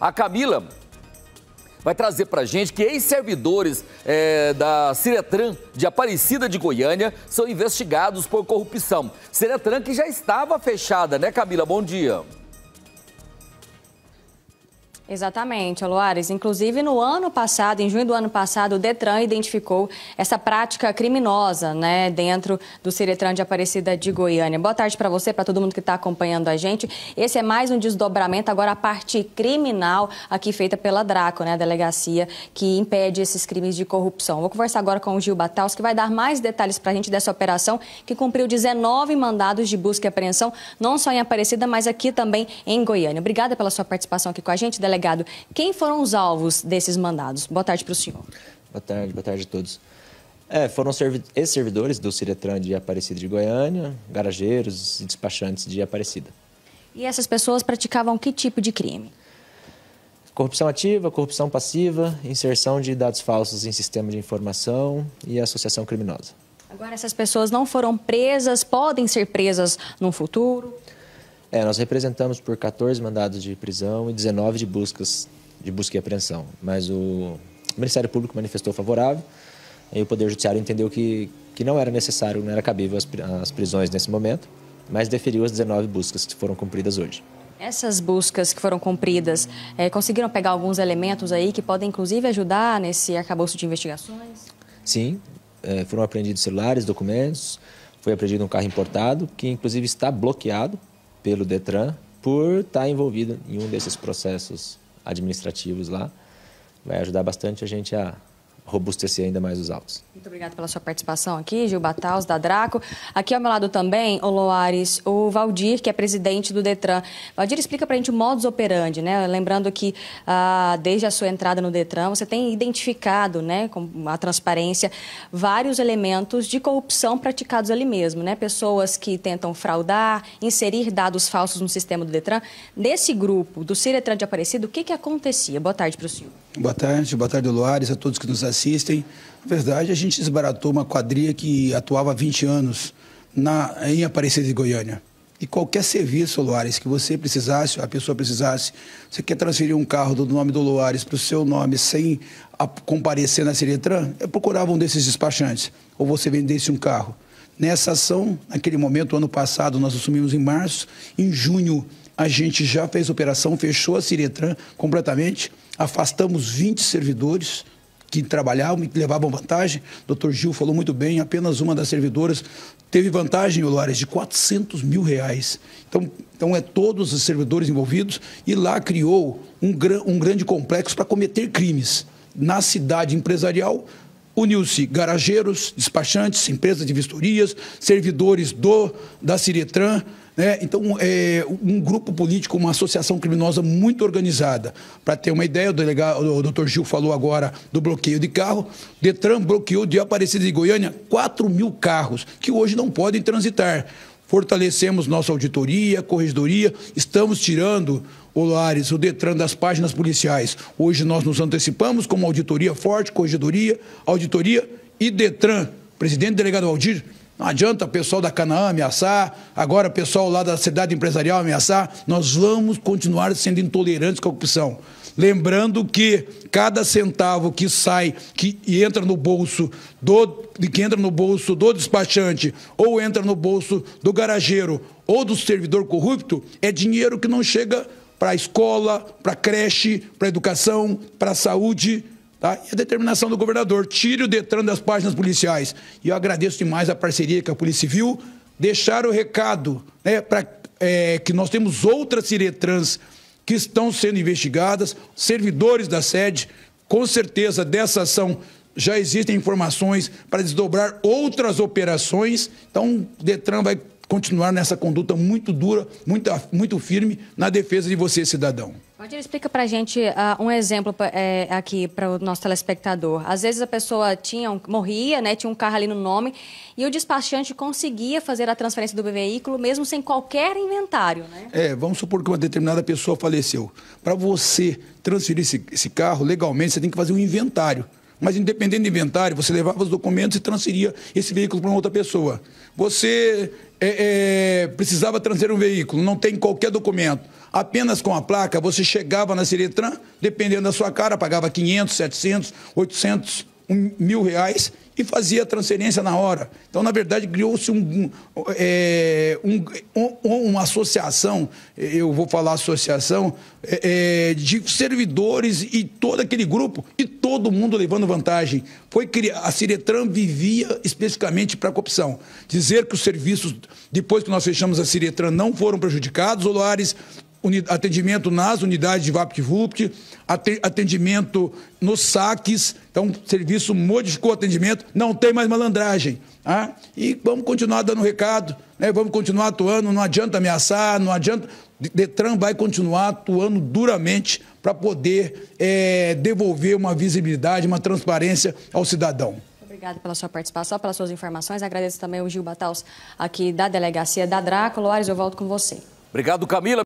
A Camila vai trazer para gente que ex-servidores é, da Ciretran de Aparecida de Goiânia são investigados por corrupção. Ciretran que já estava fechada, né, Camila? Bom dia. Exatamente, Aloares. Inclusive, no ano passado, em junho do ano passado, o Detran identificou essa prática criminosa, né, dentro do Ciretran de Aparecida de Goiânia. Boa tarde para você, para todo mundo que está acompanhando a gente. Esse é mais um desdobramento, agora a parte criminal aqui feita pela DRACO, né, a delegacia que impede esses crimes de corrupção. Vou conversar agora com o Gil Bataus, que vai dar mais detalhes para a gente dessa operação, que cumpriu 19 mandados de busca e apreensão, não só em Aparecida, mas aqui também em Goiânia. Obrigada pela sua participação aqui com a gente, delegada delegado. Quem foram os alvos desses mandados? Boa tarde para o senhor. Boa tarde, boa tarde a todos. É, foram ex-servidores do Ciretran de Aparecida de Goiânia, garageiros e despachantes de Aparecida. E essas pessoas praticavam que tipo de crime? Corrupção ativa, corrupção passiva, inserção de dados falsos em sistema de informação e associação criminosa. Agora, essas pessoas não foram presas, podem ser presas no futuro? É, nós representamos por 14 mandados de prisão e 19 de buscas de busca e apreensão, mas o Ministério Público manifestou favorável e o Poder Judiciário entendeu que, que não era necessário, não era cabível as, as prisões nesse momento, mas deferiu as 19 buscas que foram cumpridas hoje. Essas buscas que foram cumpridas, é, conseguiram pegar alguns elementos aí que podem, inclusive, ajudar nesse arcabouço de investigações? Sim, é, foram apreendidos celulares, documentos, foi apreendido um carro importado, que, inclusive, está bloqueado pelo Detran por estar tá envolvido em um desses processos administrativos lá. Vai ajudar bastante a gente a robustecer ainda mais os autos. Muito obrigada pela sua participação aqui, Gil Bataus, da Draco. Aqui ao meu lado também, o Loares, o Valdir, que é presidente do DETRAN. Valdir, explica para a gente o modus operandi, né? Lembrando que ah, desde a sua entrada no DETRAN, você tem identificado, né, com a transparência, vários elementos de corrupção praticados ali mesmo, né? Pessoas que tentam fraudar, inserir dados falsos no sistema do DETRAN. Nesse grupo do Ciretran de Aparecido, o que, que acontecia? Boa tarde para o senhor. Boa tarde, boa tarde, Luares, a todos que nos assistem. Na verdade, a gente desbaratou uma quadrilha que atuava há 20 anos na, em Aparecida de Goiânia. E qualquer serviço, Luares, que você precisasse, a pessoa precisasse, você quer transferir um carro do nome do Luares para o seu nome sem a, comparecer na Seretran, eu procurava um desses despachantes, ou você vendesse um carro. Nessa ação, naquele momento, ano passado, nós assumimos em março, em junho a gente já fez operação, fechou a Ciretran completamente, afastamos 20 servidores que trabalhavam e levavam vantagem. O Dr. Gil falou muito bem, apenas uma das servidoras teve vantagem, Olares, de 400 mil reais. Então, então é todos os servidores envolvidos e lá criou um, gran, um grande complexo para cometer crimes na cidade empresarial uniu-se garageiros, despachantes, empresas de vistorias, servidores do da Ciretran, né? então, é um grupo político, uma associação criminosa muito organizada. Para ter uma ideia, o, delegado, o doutor Gil falou agora do bloqueio de carro. Detran bloqueou de Aparecida de Goiânia 4 mil carros, que hoje não podem transitar. Fortalecemos nossa auditoria, corregedoria, estamos tirando Olares, o Detran das páginas policiais. Hoje nós nos antecipamos como auditoria forte, corregedoria, auditoria e Detran. Presidente delegado Aldir, não adianta o pessoal da Canaã ameaçar, agora o pessoal lá da cidade empresarial ameaçar. Nós vamos continuar sendo intolerantes com a corrupção. Lembrando que cada centavo que sai, que entra no bolso do que entra no bolso do despachante ou entra no bolso do garageiro ou do servidor corrupto é dinheiro que não chega para a escola, para a creche, para a educação, para a saúde. Tá? E a determinação do governador, tire o Detran das páginas policiais. E eu agradeço demais a parceria com a Polícia Civil. Deixar o recado né, para é, que nós temos outras Ciretrans que estão sendo investigadas, servidores da sede. Com certeza, dessa ação já existem informações para desdobrar outras operações. Então, o Detran vai continuar nessa conduta muito dura, muito, muito firme na defesa de você, cidadão. Valdir, explica para a gente uh, um exemplo é, aqui para o nosso telespectador. Às vezes a pessoa tinha um, morria, né, tinha um carro ali no nome, e o despachante conseguia fazer a transferência do veículo mesmo sem qualquer inventário. Né? É, vamos supor que uma determinada pessoa faleceu. Para você transferir esse, esse carro legalmente, você tem que fazer um inventário. Mas independente do inventário, você levava os documentos e transferia esse veículo para outra pessoa. Você é, é, precisava transferir um veículo, não tem qualquer documento. Apenas com a placa, você chegava na Siretran, dependendo da sua cara, pagava 500, 700, 800 um, mil reais e fazia a transferência na hora. Então, na verdade, criou-se um, um, é, uma associação, eu vou falar associação, é, é, de servidores e todo aquele grupo, e todo mundo levando vantagem. Foi criar, a Ciretran vivia especificamente para a corrupção. Dizer que os serviços, depois que nós fechamos a Ciretran, não foram prejudicados, Olares, atendimento nas unidades de VaptVupt, atendimento nos saques. Então, o serviço modificou o atendimento, não tem mais malandragem. Ah, e vamos continuar dando recado, né? vamos continuar atuando, não adianta ameaçar, não adianta. Detran vai continuar atuando duramente para poder é, devolver uma visibilidade, uma transparência ao cidadão. Obrigada pela sua participação, pelas suas informações. Agradeço também o Gil Bataus, aqui da delegacia da Drácula. Ares, eu volto com você. Obrigado, Camila.